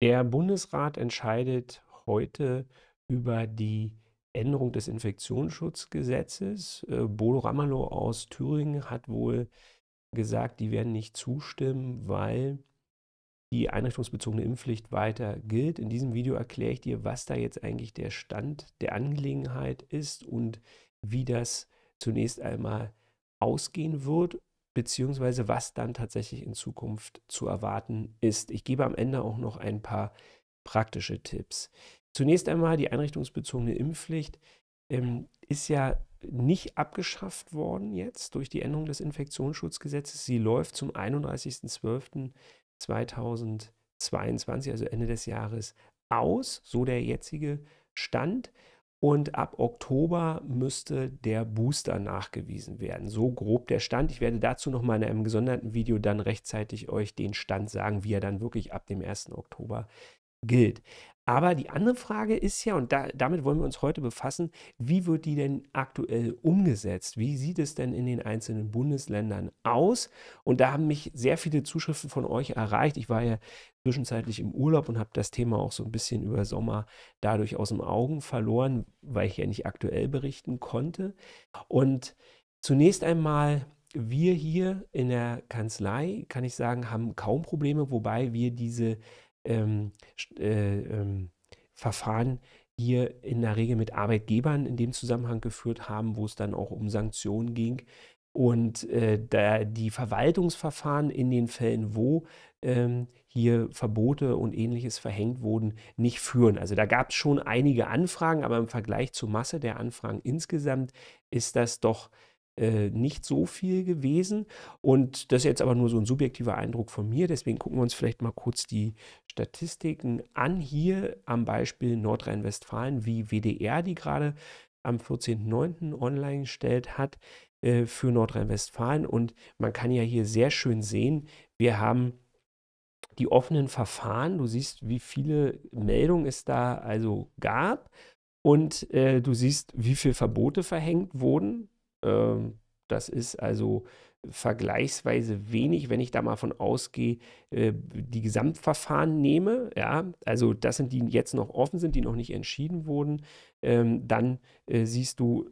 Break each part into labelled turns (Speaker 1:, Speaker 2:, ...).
Speaker 1: Der Bundesrat entscheidet heute über die Änderung des Infektionsschutzgesetzes. Äh, Bodo Ramalow aus Thüringen hat wohl gesagt, die werden nicht zustimmen, weil die einrichtungsbezogene Impfpflicht weiter gilt. In diesem Video erkläre ich dir, was da jetzt eigentlich der Stand der Angelegenheit ist und wie das zunächst einmal ausgehen wird beziehungsweise was dann tatsächlich in Zukunft zu erwarten ist. Ich gebe am Ende auch noch ein paar praktische Tipps. Zunächst einmal die einrichtungsbezogene Impfpflicht ähm, ist ja nicht abgeschafft worden jetzt durch die Änderung des Infektionsschutzgesetzes. Sie läuft zum 31.12.2022, also Ende des Jahres, aus, so der jetzige Stand. Und ab Oktober müsste der Booster nachgewiesen werden. So grob der Stand. Ich werde dazu nochmal in einem gesonderten Video dann rechtzeitig euch den Stand sagen, wie er dann wirklich ab dem 1. Oktober gilt. Aber die andere Frage ist ja, und da, damit wollen wir uns heute befassen, wie wird die denn aktuell umgesetzt? Wie sieht es denn in den einzelnen Bundesländern aus? Und da haben mich sehr viele Zuschriften von euch erreicht. Ich war ja zwischenzeitlich im Urlaub und habe das Thema auch so ein bisschen über Sommer dadurch aus den Augen verloren, weil ich ja nicht aktuell berichten konnte. Und zunächst einmal wir hier in der Kanzlei, kann ich sagen, haben kaum Probleme, wobei wir diese ähm, äh, ähm, Verfahren hier in der Regel mit Arbeitgebern in dem Zusammenhang geführt haben, wo es dann auch um Sanktionen ging. Und äh, da die Verwaltungsverfahren in den Fällen, wo ähm, hier Verbote und ähnliches verhängt wurden, nicht führen. Also da gab es schon einige Anfragen, aber im Vergleich zur Masse der Anfragen insgesamt ist das doch äh, nicht so viel gewesen. Und das ist jetzt aber nur so ein subjektiver Eindruck von mir. Deswegen gucken wir uns vielleicht mal kurz die Statistiken an. Hier am Beispiel Nordrhein-Westfalen, wie WDR die gerade am 14.09. online gestellt hat äh, für Nordrhein-Westfalen. Und man kann ja hier sehr schön sehen, wir haben die offenen Verfahren. Du siehst, wie viele Meldungen es da also gab. Und äh, du siehst, wie viele Verbote verhängt wurden. Ähm, das ist also vergleichsweise wenig, wenn ich da mal von ausgehe, äh, die Gesamtverfahren nehme, ja, also das sind die, die jetzt noch offen sind, die noch nicht entschieden wurden, ähm, dann äh, siehst du,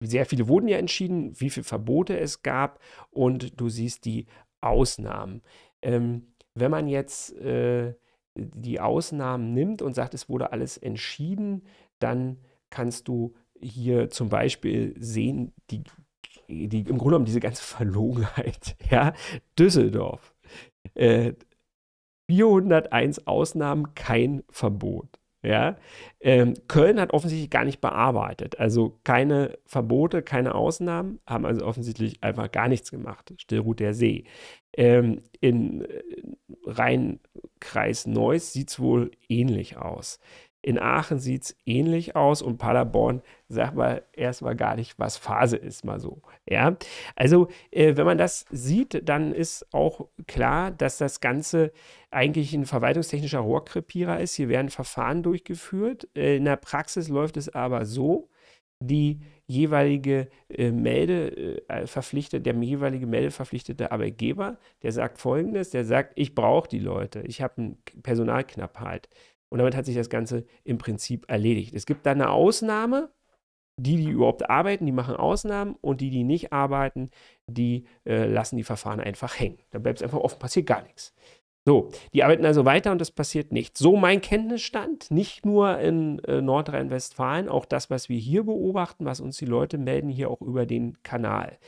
Speaker 1: sehr viele wurden ja entschieden, wie viele Verbote es gab und du siehst die Ausnahmen. Ähm, wenn man jetzt äh, die Ausnahmen nimmt und sagt, es wurde alles entschieden, dann kannst du hier zum Beispiel sehen, die, die im Grunde genommen diese ganze Verlogenheit, ja, Düsseldorf. Äh, 401 Ausnahmen, kein Verbot. Ja? Ähm, Köln hat offensichtlich gar nicht bearbeitet. Also keine Verbote, keine Ausnahmen, haben also offensichtlich einfach gar nichts gemacht. Still ruht der See. Ähm, in äh, Rhein-Kreis Neuss sieht es wohl ähnlich aus. In Aachen sieht es ähnlich aus und Paderborn sagt mal erstmal gar nicht, was Phase ist, mal so. Ja, also äh, wenn man das sieht, dann ist auch klar, dass das Ganze eigentlich ein verwaltungstechnischer Rohrkrepierer ist. Hier werden Verfahren durchgeführt. Äh, in der Praxis läuft es aber so, die jeweilige äh, Melde äh, verpflichtet, der jeweilige meldeverpflichtete Arbeitgeber, der sagt folgendes, der sagt, ich brauche die Leute, ich habe eine Personalknappheit. Und damit hat sich das Ganze im Prinzip erledigt. Es gibt da eine Ausnahme. Die, die überhaupt arbeiten, die machen Ausnahmen und die, die nicht arbeiten, die äh, lassen die Verfahren einfach hängen. Da bleibt es einfach offen, passiert gar nichts. So, die arbeiten also weiter und es passiert nichts. So mein Kenntnisstand, nicht nur in äh, Nordrhein-Westfalen, auch das, was wir hier beobachten, was uns die Leute melden, hier auch über den Kanal.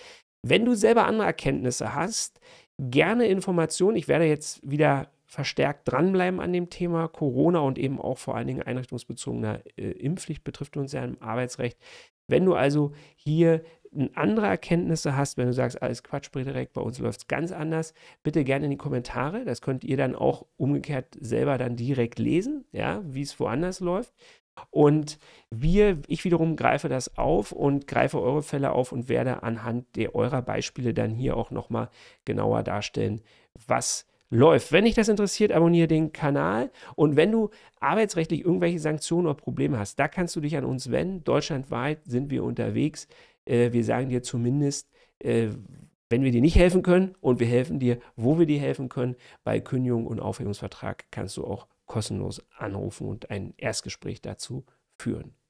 Speaker 1: Wenn du selber andere Erkenntnisse hast, gerne Informationen. Ich werde jetzt wieder verstärkt dranbleiben an dem Thema. Corona und eben auch vor allen Dingen einrichtungsbezogener äh, Impfpflicht betrifft uns ja im Arbeitsrecht. Wenn du also hier andere Erkenntnisse hast, wenn du sagst, alles Quatsch, direkt bei uns läuft es ganz anders, bitte gerne in die Kommentare. Das könnt ihr dann auch umgekehrt selber dann direkt lesen, ja, wie es woanders läuft. Und wir, ich wiederum greife das auf und greife eure Fälle auf und werde anhand der eurer Beispiele dann hier auch nochmal genauer darstellen, was läuft. Wenn dich das interessiert, abonniere den Kanal. Und wenn du arbeitsrechtlich irgendwelche Sanktionen oder Probleme hast, da kannst du dich an uns wenden. Deutschlandweit sind wir unterwegs. Äh, wir sagen dir zumindest, äh, wenn wir dir nicht helfen können und wir helfen dir, wo wir dir helfen können. Bei Kündigung und Aufhebungsvertrag kannst du auch kostenlos anrufen und ein Erstgespräch dazu führen.